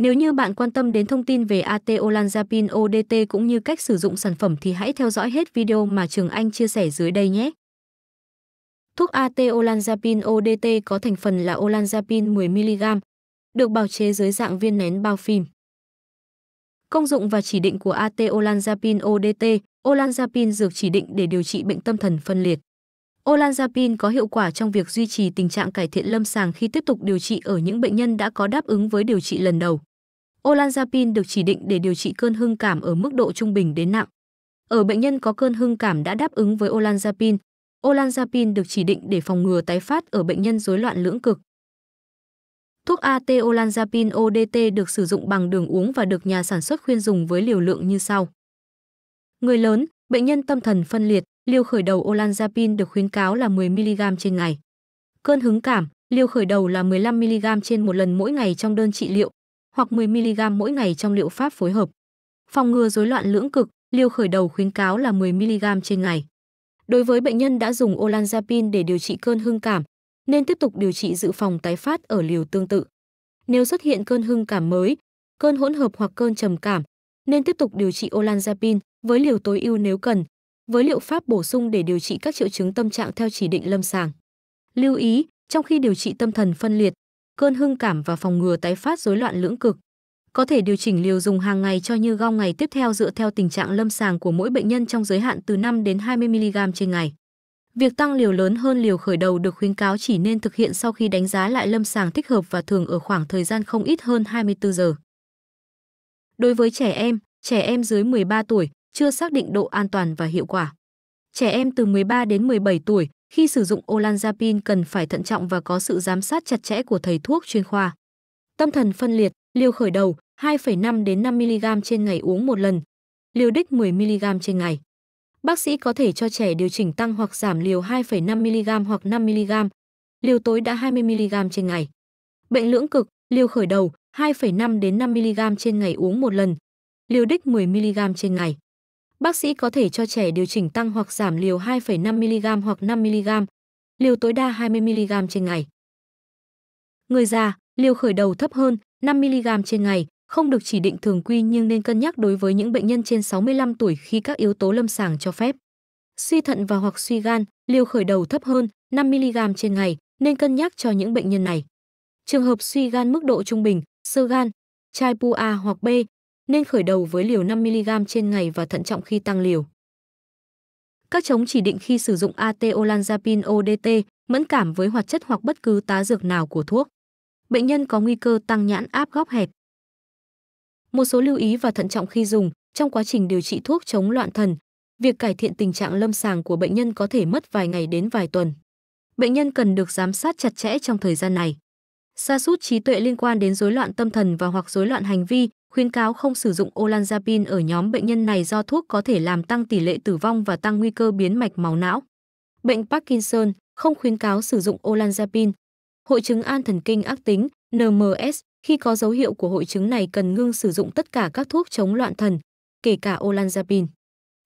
Nếu như bạn quan tâm đến thông tin về AT Olanzapin ODT cũng như cách sử dụng sản phẩm thì hãy theo dõi hết video mà Trường Anh chia sẻ dưới đây nhé. Thuốc AT Olanzapin ODT có thành phần là Olanzapin 10mg, được bào chế dưới dạng viên nén bao phim. Công dụng và chỉ định của AT Olanzapin ODT, Olanzapin dược chỉ định để điều trị bệnh tâm thần phân liệt. Olanzapin có hiệu quả trong việc duy trì tình trạng cải thiện lâm sàng khi tiếp tục điều trị ở những bệnh nhân đã có đáp ứng với điều trị lần đầu. Olanzapin được chỉ định để điều trị cơn hưng cảm ở mức độ trung bình đến nặng. Ở bệnh nhân có cơn hưng cảm đã đáp ứng với olanzapin, olanzapin được chỉ định để phòng ngừa tái phát ở bệnh nhân rối loạn lưỡng cực. Thuốc AT olanzapine ODT được sử dụng bằng đường uống và được nhà sản xuất khuyên dùng với liều lượng như sau. Người lớn, bệnh nhân tâm thần phân liệt, liều khởi đầu olanzapin được khuyến cáo là 10 mg trên ngày. Cơn hứng cảm, liều khởi đầu là 15 mg trên một lần mỗi ngày trong đơn trị liệu, hoặc 10mg mỗi ngày trong liệu pháp phối hợp. Phòng ngừa rối loạn lưỡng cực, liều khởi đầu khuyến cáo là 10mg trên ngày. Đối với bệnh nhân đã dùng olanzapine để điều trị cơn hưng cảm, nên tiếp tục điều trị dự phòng tái phát ở liều tương tự. Nếu xuất hiện cơn hưng cảm mới, cơn hỗn hợp hoặc cơn trầm cảm, nên tiếp tục điều trị olanzapine với liều tối ưu nếu cần, với liệu pháp bổ sung để điều trị các triệu chứng tâm trạng theo chỉ định lâm sàng. Lưu ý, trong khi điều trị tâm thần phân liệt, cơn hưng cảm và phòng ngừa tái phát rối loạn lưỡng cực. Có thể điều chỉnh liều dùng hàng ngày cho như gong ngày tiếp theo dựa theo tình trạng lâm sàng của mỗi bệnh nhân trong giới hạn từ 5 đến 20 mg trên ngày. Việc tăng liều lớn hơn liều khởi đầu được khuyến cáo chỉ nên thực hiện sau khi đánh giá lại lâm sàng thích hợp và thường ở khoảng thời gian không ít hơn 24 giờ. Đối với trẻ em, trẻ em dưới 13 tuổi chưa xác định độ an toàn và hiệu quả. Trẻ em từ 13 đến 17 tuổi khi sử dụng olanzapine cần phải thận trọng và có sự giám sát chặt chẽ của thầy thuốc chuyên khoa. Tâm thần phân liệt, liều khởi đầu 2,5 đến 5 mg trên ngày uống một lần, liều đích 10 mg trên ngày. Bác sĩ có thể cho trẻ điều chỉnh tăng hoặc giảm liều 2,5 mg hoặc 5 mg, liều tối đã 20 mg trên ngày. Bệnh lưỡng cực, liều khởi đầu 2,5 đến 5 mg trên ngày uống một lần, liều đích 10 mg trên ngày bác sĩ có thể cho trẻ điều chỉnh tăng hoặc giảm liều 2,5mg hoặc 5mg, liều tối đa 20mg trên ngày. Người già, liều khởi đầu thấp hơn 5mg trên ngày, không được chỉ định thường quy nhưng nên cân nhắc đối với những bệnh nhân trên 65 tuổi khi các yếu tố lâm sàng cho phép. Suy thận và hoặc suy gan, liều khởi đầu thấp hơn 5mg trên ngày, nên cân nhắc cho những bệnh nhân này. Trường hợp suy gan mức độ trung bình, sơ gan, trai PUA hoặc B nên khởi đầu với liều 5mg trên ngày và thận trọng khi tăng liều. Các chống chỉ định khi sử dụng ateolanzapine ODT mẫn cảm với hoạt chất hoặc bất cứ tá dược nào của thuốc. Bệnh nhân có nguy cơ tăng nhãn áp góc hẹp. Một số lưu ý và thận trọng khi dùng trong quá trình điều trị thuốc chống loạn thần, việc cải thiện tình trạng lâm sàng của bệnh nhân có thể mất vài ngày đến vài tuần. Bệnh nhân cần được giám sát chặt chẽ trong thời gian này. Sa sút trí tuệ liên quan đến rối loạn tâm thần và hoặc rối loạn hành vi khuyến cáo không sử dụng olanzapine ở nhóm bệnh nhân này do thuốc có thể làm tăng tỷ lệ tử vong và tăng nguy cơ biến mạch máu não. Bệnh Parkinson không khuyến cáo sử dụng olanzapine. Hội chứng an thần kinh ác tính NMS khi có dấu hiệu của hội chứng này cần ngưng sử dụng tất cả các thuốc chống loạn thần, kể cả olanzapine.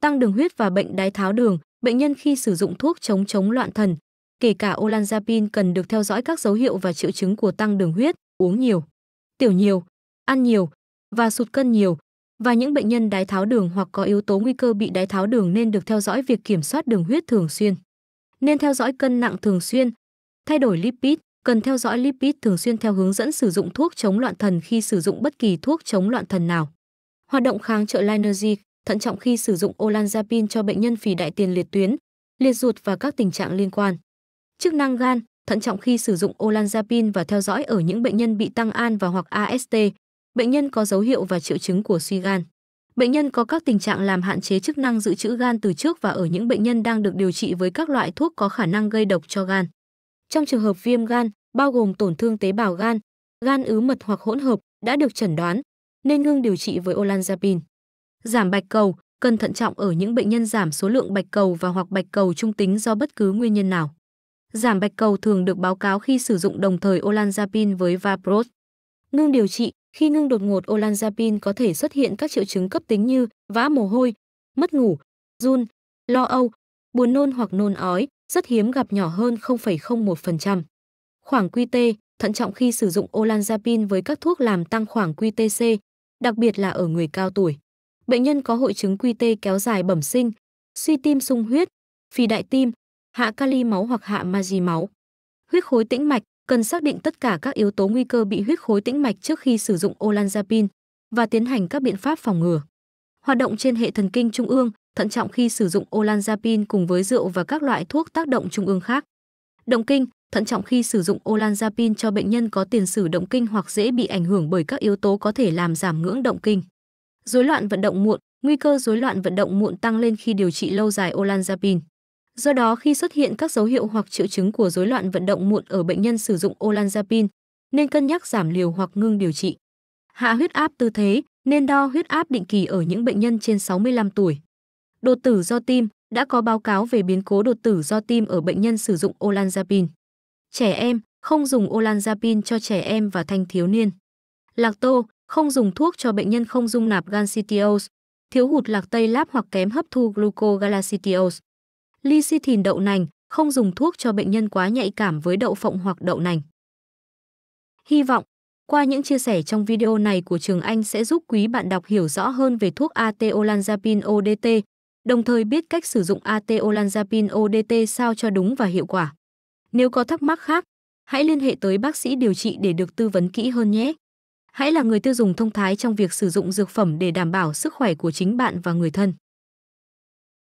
Tăng đường huyết và bệnh đái tháo đường, bệnh nhân khi sử dụng thuốc chống chống loạn thần, kể cả olanzapine cần được theo dõi các dấu hiệu và triệu chứng của tăng đường huyết, uống nhiều, tiểu nhiều, ăn nhiều, và sụt cân nhiều và những bệnh nhân đái tháo đường hoặc có yếu tố nguy cơ bị đái tháo đường nên được theo dõi việc kiểm soát đường huyết thường xuyên. Nên theo dõi cân nặng thường xuyên, thay đổi lipid, cần theo dõi lipid thường xuyên theo hướng dẫn sử dụng thuốc chống loạn thần khi sử dụng bất kỳ thuốc chống loạn thần nào. Hoạt động kháng trợ Linergy, thận trọng khi sử dụng olanzapin cho bệnh nhân phì đại tiền liệt tuyến, liệt ruột và các tình trạng liên quan. Chức năng gan, thận trọng khi sử dụng olanzapin và theo dõi ở những bệnh nhân bị tăng an và hoặc AST, bệnh nhân có dấu hiệu và triệu chứng của suy gan. Bệnh nhân có các tình trạng làm hạn chế chức năng dự trữ gan từ trước và ở những bệnh nhân đang được điều trị với các loại thuốc có khả năng gây độc cho gan. Trong trường hợp viêm gan, bao gồm tổn thương tế bào gan, gan ứ mật hoặc hỗn hợp đã được chẩn đoán, nên ngưng điều trị với olanzapine. Giảm bạch cầu cần thận trọng ở những bệnh nhân giảm số lượng bạch cầu và hoặc bạch cầu trung tính do bất cứ nguyên nhân nào. Giảm bạch cầu thường được báo cáo khi sử dụng đồng thời olanzapine với Vaprot. Ngưng điều trị khi ngưng đột ngột olanzapin có thể xuất hiện các triệu chứng cấp tính như vã mồ hôi, mất ngủ, run, lo âu, buồn nôn hoặc nôn ói, rất hiếm gặp nhỏ hơn 0,01%. Khoảng QT, thận trọng khi sử dụng olanzapin với các thuốc làm tăng khoảng QTC, đặc biệt là ở người cao tuổi. Bệnh nhân có hội chứng QT kéo dài bẩm sinh, suy tim sung huyết, phì đại tim, hạ kali máu hoặc hạ magi máu. Huyết khối tĩnh mạch, cần xác định tất cả các yếu tố nguy cơ bị huyết khối tĩnh mạch trước khi sử dụng olanzapine và tiến hành các biện pháp phòng ngừa. Hoạt động trên hệ thần kinh trung ương, thận trọng khi sử dụng olanzapine cùng với rượu và các loại thuốc tác động trung ương khác. Động kinh, thận trọng khi sử dụng olanzapine cho bệnh nhân có tiền sử động kinh hoặc dễ bị ảnh hưởng bởi các yếu tố có thể làm giảm ngưỡng động kinh. Rối loạn vận động muộn, nguy cơ rối loạn vận động muộn tăng lên khi điều trị lâu dài olanzapine. Do đó khi xuất hiện các dấu hiệu hoặc triệu chứng của rối loạn vận động muộn ở bệnh nhân sử dụng olanzapin nên cân nhắc giảm liều hoặc ngưng điều trị. Hạ huyết áp tư thế nên đo huyết áp định kỳ ở những bệnh nhân trên 65 tuổi. Đột tử do tim đã có báo cáo về biến cố đột tử do tim ở bệnh nhân sử dụng olanzapin Trẻ em không dùng olanzapin cho trẻ em và thanh thiếu niên. Lạc tô không dùng thuốc cho bệnh nhân không dung nạp gancytiose, thiếu hụt lạc tây láp hoặc kém hấp thu glucogalactiose. Lecithin đậu nành, không dùng thuốc cho bệnh nhân quá nhạy cảm với đậu phộng hoặc đậu nành. Hy vọng, qua những chia sẻ trong video này của Trường Anh sẽ giúp quý bạn đọc hiểu rõ hơn về thuốc Ateolanzapine ODT, đồng thời biết cách sử dụng Ateolanzapine ODT sao cho đúng và hiệu quả. Nếu có thắc mắc khác, hãy liên hệ tới bác sĩ điều trị để được tư vấn kỹ hơn nhé. Hãy là người tiêu dùng thông thái trong việc sử dụng dược phẩm để đảm bảo sức khỏe của chính bạn và người thân.